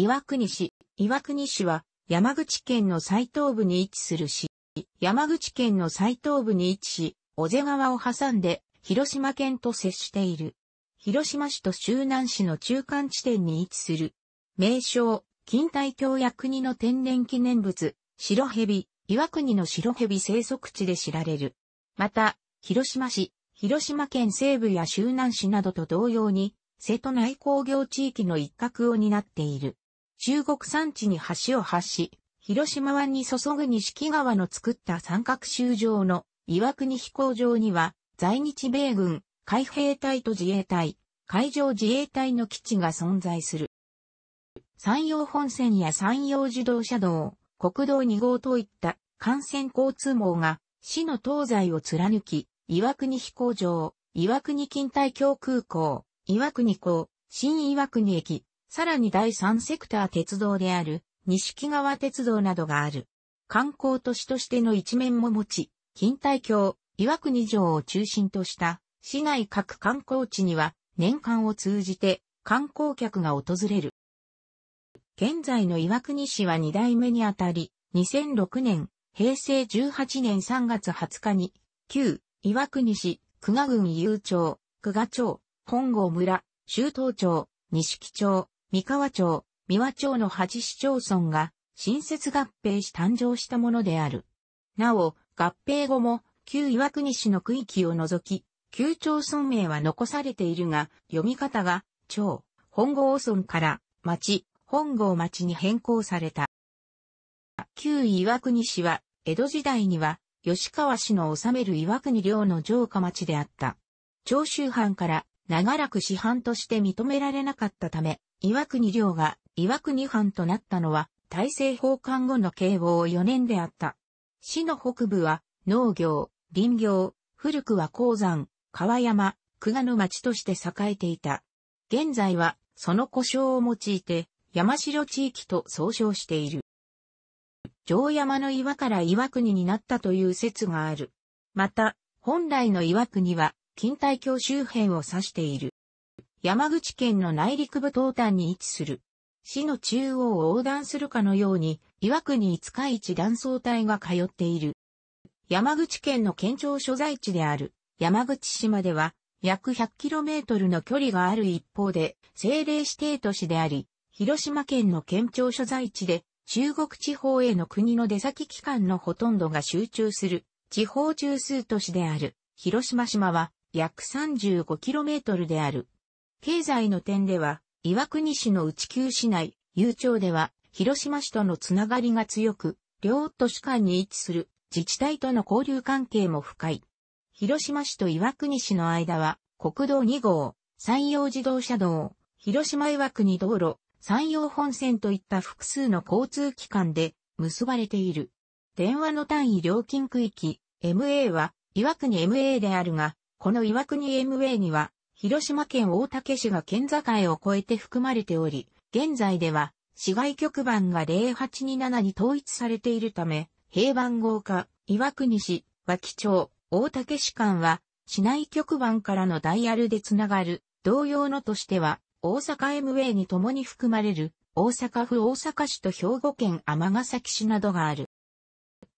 岩国市。岩国市は山口県の最東部に位置する市。山口県の最東部に位置し、小瀬川を挟んで広島県と接している。広島市と周南市の中間地点に位置する。名称、錦帯橋や国の天然記念物、白蛇、岩国の白蛇生息地で知られる。また、広島市、広島県西部や周南市などと同様に、瀬戸内工業地域の一角を担っている。中国山地に橋を発し、広島湾に注ぐ錦川の作った三角州上の岩国飛行場には、在日米軍、海兵隊と自衛隊、海上自衛隊の基地が存在する。山陽本線や山陽自動車道、国道2号といった幹線交通網が市の東西を貫き、岩国飛行場、岩国近代京空港、岩国港、新岩国駅、さらに第三セクター鉄道である、錦川鉄道などがある。観光都市としての一面も持ち、近代橋、岩国城を中心とした市内各観光地には年間を通じて観光客が訪れる。現在の岩国市は2代目にあたり、2006年、平成18年3月20日に、旧岩国市、久我郡遊町、久我町、本郷村、周東町、西木町、三河町、三和町の八市町村が、新設合併し誕生したものである。なお、合併後も、旧岩国市の区域を除き、旧町村名は残されているが、読み方が、町、本郷村から、町、本郷町に変更された。旧岩国市は、江戸時代には、吉川市の治める岩国領の城下町であった。長州藩から長らく市藩として認められなかったため、岩国領が岩国藩となったのは大政奉還後の慶応4年であった。市の北部は農業、林業、古くは鉱山、川山、久我の町として栄えていた。現在はその故障を用いて山城地域と総称している。城山の岩から岩国になったという説がある。また、本来の岩国は、近代橋周辺を指している。山口県の内陸部東端に位置する。市の中央を横断するかのように、岩国五日市断層帯が通っている。山口県の県庁所在地である山口市までは約 100km の距離がある一方で政令指定都市であり、広島県の県庁所在地で中国地方への国の出先機関のほとんどが集中する地方中枢都市である広島島は約 35km である。経済の点では、岩国市の内旧市内、有町では、広島市とのつながりが強く、両都市間に位置する自治体との交流関係も深い。広島市と岩国市の間は、国道2号、山陽自動車道、広島岩国道路、山陽本線といった複数の交通機関で結ばれている。電話の単位料金区域、MA は、岩国 MA であるが、この岩国 MA には、広島県大竹市が県境を越えて含まれており、現在では、市外局番が0827に統一されているため、平番号化、岩国市、脇町、大竹市間は、市内局番からのダイヤルでつながる、同様のとしては、大阪 MA に共に含まれる、大阪府大阪市と兵庫県尼崎市などがある。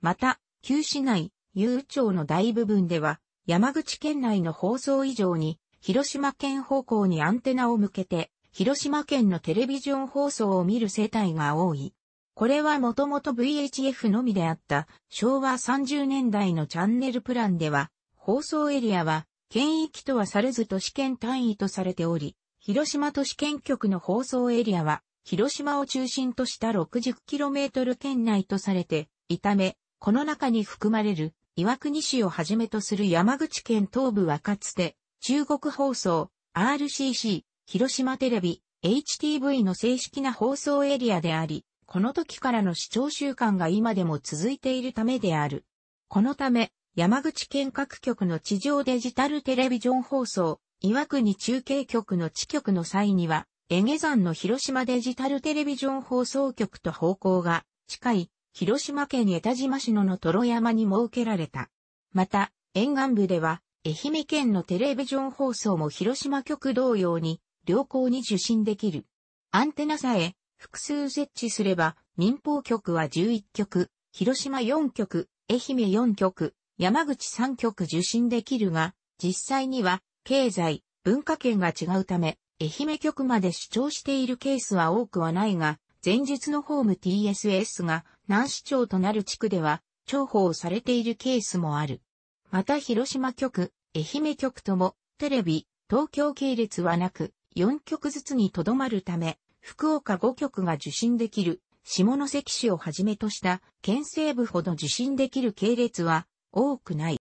また、旧市内、有町の大部分では、山口県内の放送以上に、広島県方向にアンテナを向けて、広島県のテレビジョン放送を見る世帯が多い。これはもともと VHF のみであった昭和30年代のチャンネルプランでは、放送エリアは県域とはされず都市圏単位とされており、広島都市圏局の放送エリアは、広島を中心とした 60km 圏内とされていため、この中に含まれる岩国市をはじめとする山口県東部はかつて中国放送、RCC、広島テレビ、HTV の正式な放送エリアであり、この時からの視聴習慣が今でも続いているためである。このため、山口県各局の地上デジタルテレビジョン放送、岩国中継局の地局の際には、エゲ山の広島デジタルテレビジョン放送局と方向が近い広島県江田島市ののトロ山に設けられた。また、沿岸部では愛媛県のテレビジョン放送も広島局同様に良好に受信できる。アンテナさえ複数設置すれば民放局は11局、広島4局、愛媛4局、山口3局受信できるが、実際には経済、文化圏が違うため、愛媛局まで主張しているケースは多くはないが、前日のホーム TSS が南市町となる地区では重宝されているケースもある。また広島局、愛媛局とも、テレビ、東京系列はなく、4局ずつにとどまるため、福岡5局が受信できる、下関市をはじめとした県西部ほど受信できる系列は多くない。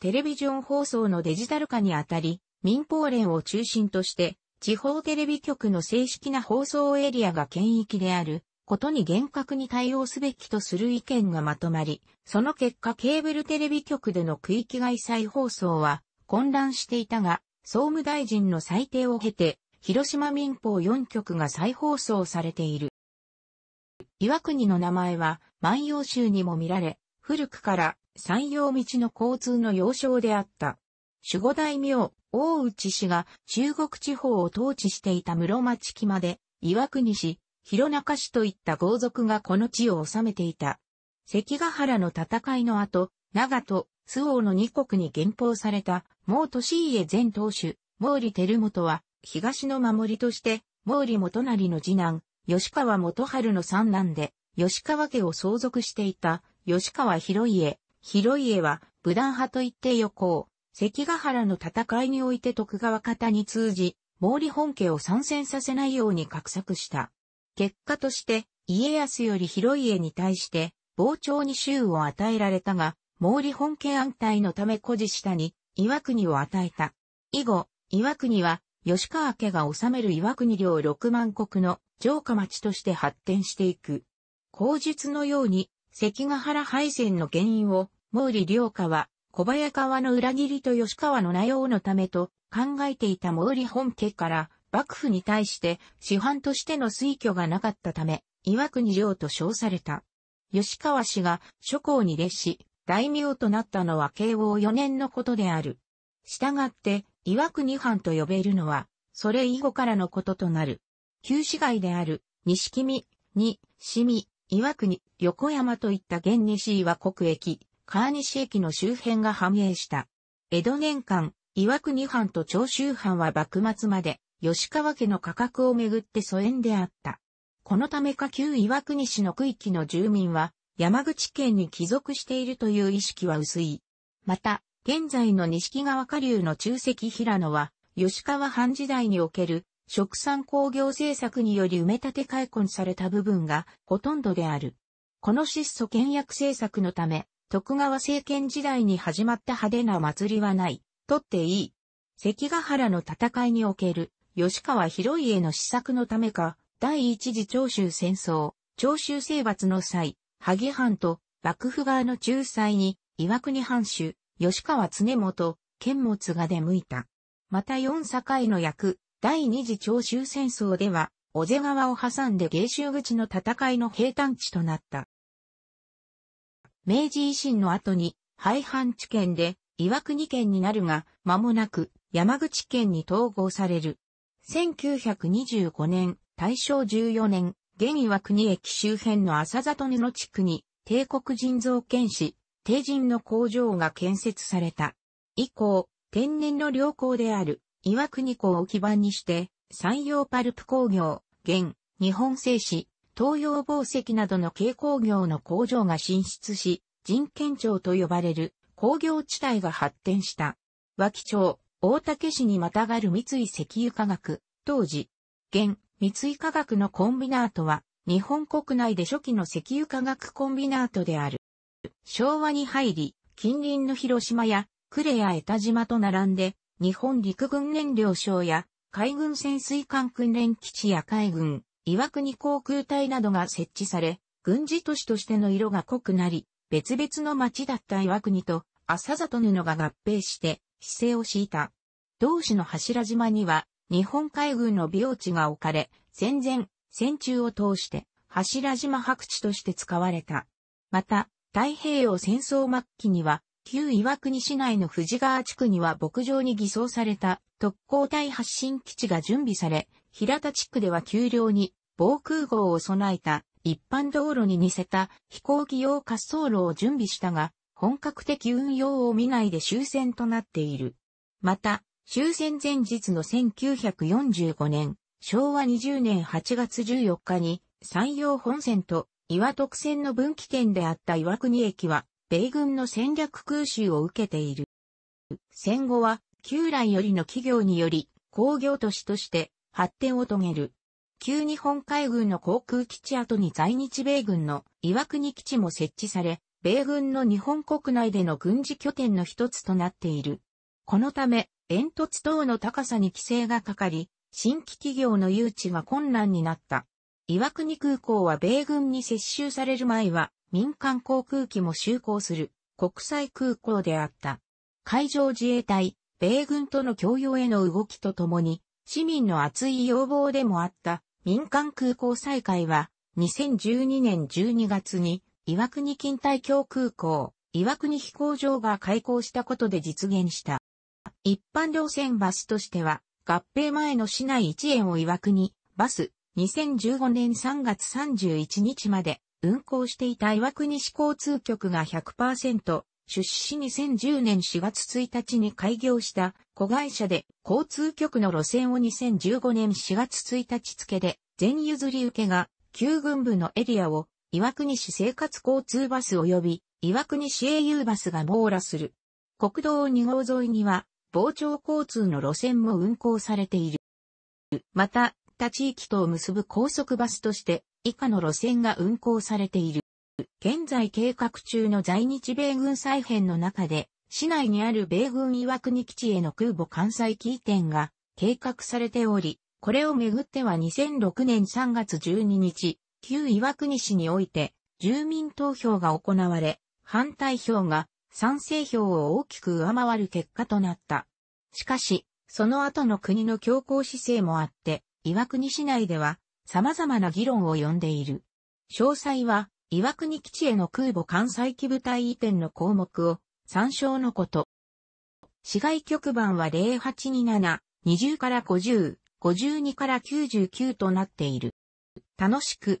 テレビジョン放送のデジタル化にあたり、民放連を中心として、地方テレビ局の正式な放送エリアが県域であることに厳格に対応すべきとする意見がまとまり、その結果ケーブルテレビ局での区域外再放送は混乱していたが、総務大臣の裁定を経て、広島民放4局が再放送されている。岩国の名前は万葉集にも見られ、古くから山陽道の交通の要衝であった。守護大名、大内氏が中国地方を統治していた室町期まで、岩国市、広中氏といった豪族がこの地を治めていた。関ヶ原の戦いの後、長と周王の二国に減報された、毛利家前当主、毛利輝元は、東の守りとして、毛利元就の次男、吉川元春の三男で、吉川家を相続していた、吉川広家。広家は、武断派といって予行、関ヶ原の戦いにおいて徳川方に通じ、毛利本家を参戦させないように画策した。結果として家康より広家に対して傍聴に州を与えられたが、毛利本家安泰のため孤児下に岩国を与えた。以後、岩国は吉川家が治める岩国領六万国の城下町として発展していく。口述のように関ヶ原敗戦の原因を毛利良家は小早川の裏切りと吉川の内容のためと考えていた毛利本家から幕府に対して師範としての推挙がなかったため、岩国城と称された。吉川氏が諸侯に列し、大名となったのは慶応4年のことである。従って、岩国藩と呼べるのは、それ以後からのこととなる。旧市街である、西君、に、市見、岩国、横山といった現西岩国駅、川西駅の周辺が繁栄した。江戸年間、岩国藩と長州藩は幕末まで吉川家の価格をめぐって疎遠であった。このため下級岩国市の区域の住民は、山口県に帰属しているという意識は薄い。また、現在の錦川下流の中石平野は、吉川藩時代における、食産工業政策により埋め立て開墾された部分がほとんどである。この質素倹約政策のため、徳川政権時代に始まった派手な祭りはない、とっていい。関ヶ原の戦いにおける吉川広家の施策のためか、第一次長州戦争、長州征伐の際、萩藩と幕府側の仲裁に、岩国藩主、吉川常元、剣物が出向いた。また四境の役、第二次長州戦争では、小瀬川を挟んで芸州口の戦いの平坦地となった。明治維新の後に、廃藩置県で岩国県になるが、間もなく山口県に統合される。1925年、大正14年、現岩国駅周辺の浅里の地区に、帝国人造建士、帝人の工場が建設された。以降、天然の良好である岩国港を基盤にして、山陽パルプ工業、現、日本製紙、東洋宝石などの軽工業の工場が進出し、人権庁と呼ばれる工業地帯が発展した。脇町、大竹市にまたがる三井石油化学、当時、現、三井化学のコンビナートは、日本国内で初期の石油化学コンビナートである。昭和に入り、近隣の広島や、呉や江田島と並んで、日本陸軍燃料省や、海軍潜水艦訓練基地や海軍、岩国航空隊などが設置され、軍事都市としての色が濃くなり、別々の町だった岩国と、浅里布が合併して、姿勢を敷いた。同市の柱島には、日本海軍の美容地が置かれ、戦前、戦中を通して、柱島白地として使われた。また、太平洋戦争末期には、旧岩国市内の藤川地区には牧場に偽装された特攻隊発進基地が準備され、平田地区では丘陵に防空壕を備えた一般道路に似せた飛行機用滑走路を準備したが、本格的運用を見ないで終戦となっている。また、終戦前日の1945年、昭和20年8月14日に、山陽本線と岩徳線の分岐点であった岩国駅は、米軍の戦略空襲を受けている。戦後は、旧来よりの企業により、工業都市として発展を遂げる。旧日本海軍の航空基地跡に在日米軍の岩国基地も設置され、米軍の日本国内での軍事拠点の一つとなっている。このため、煙突等の高さに規制がかかり、新規企業の誘致が困難になった。岩国空港は米軍に接収される前は民間航空機も就航する国際空港であった。海上自衛隊、米軍との共用への動きとともに、市民の熱い要望でもあった民間空港再開は2012年12月に岩国近代京空港、岩国飛行場が開港したことで実現した。一般路線バスとしては、合併前の市内1円を岩国、バス、2015年3月31日まで運行していた岩国市交通局が100%、出資し2010年4月1日に開業した子会社で交通局の路線を2015年4月1日付で全譲り受けが旧軍部のエリアを岩国市生活交通バス及び岩国市英雄バスが網羅する。国道2号沿いには、傍聴交通の路線も運行されている。また、他地域とを結ぶ高速バスとして、以下の路線が運行されている。現在計画中の在日米軍再編の中で、市内にある米軍岩国基地への空母関西機移が計画されており、これをめぐっては2006年3月12日、旧岩国市において、住民投票が行われ、反対票が賛成票を大きく上回る結果となった。しかし、その後の国の強硬姿勢もあって、岩国市内では様々な議論を呼んでいる。詳細は、岩国基地への空母艦載機部隊移転の項目を参照のこと。市外局番は0827、20から50、52から99となっている。楽しく、